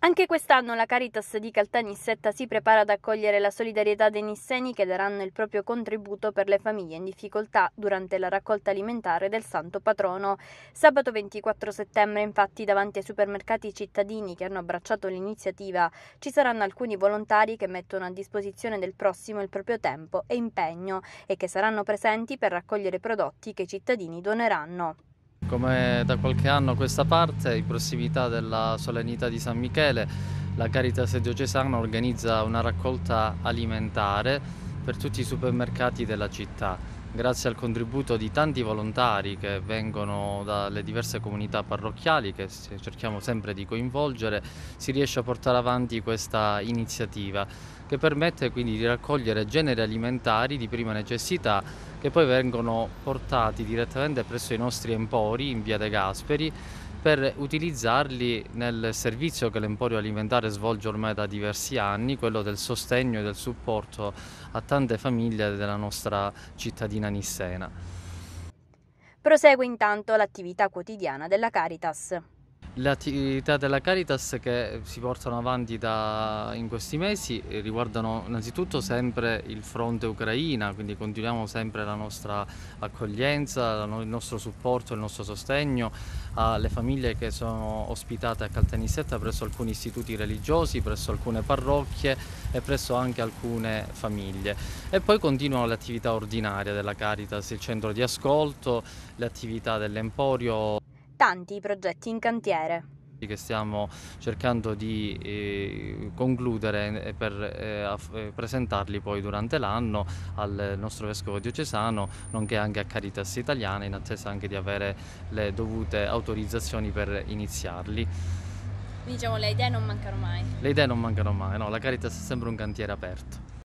Anche quest'anno la Caritas di Caltanissetta si prepara ad accogliere la solidarietà dei nisseni che daranno il proprio contributo per le famiglie in difficoltà durante la raccolta alimentare del Santo Patrono. Sabato 24 settembre, infatti, davanti ai supermercati cittadini che hanno abbracciato l'iniziativa, ci saranno alcuni volontari che mettono a disposizione del prossimo il proprio tempo e impegno e che saranno presenti per raccogliere prodotti che i cittadini doneranno. Come da qualche anno a questa parte, in prossimità della solennità di San Michele, la Caritas Diocesana organizza una raccolta alimentare per tutti i supermercati della città grazie al contributo di tanti volontari che vengono dalle diverse comunità parrocchiali che cerchiamo sempre di coinvolgere, si riesce a portare avanti questa iniziativa che permette quindi di raccogliere generi alimentari di prima necessità che poi vengono portati direttamente presso i nostri empori in via De Gasperi per utilizzarli nel servizio che l'Emporio Alimentare svolge ormai da diversi anni, quello del sostegno e del supporto a tante famiglie della nostra cittadina nissena. Prosegue intanto l'attività quotidiana della Caritas. Le attività della Caritas che si portano avanti da, in questi mesi eh, riguardano innanzitutto sempre il fronte Ucraina, quindi continuiamo sempre la nostra accoglienza, il nostro supporto, il nostro sostegno alle famiglie che sono ospitate a Caltanissetta presso alcuni istituti religiosi, presso alcune parrocchie e presso anche alcune famiglie. E poi continuano le attività ordinarie della Caritas, il centro di ascolto, le attività dell'emporio tanti i progetti in cantiere che stiamo cercando di eh, concludere eh, per eh, aff- eh, presentarli poi durante l'anno al nostro vescovo diocesano, nonché anche a Caritas Italiana, in attesa anche di avere le dovute autorizzazioni per iniziarli. Diciamo, le idee non mancano mai. Le idee non mancano mai, no, la Caritas è sempre un cantiere aperto.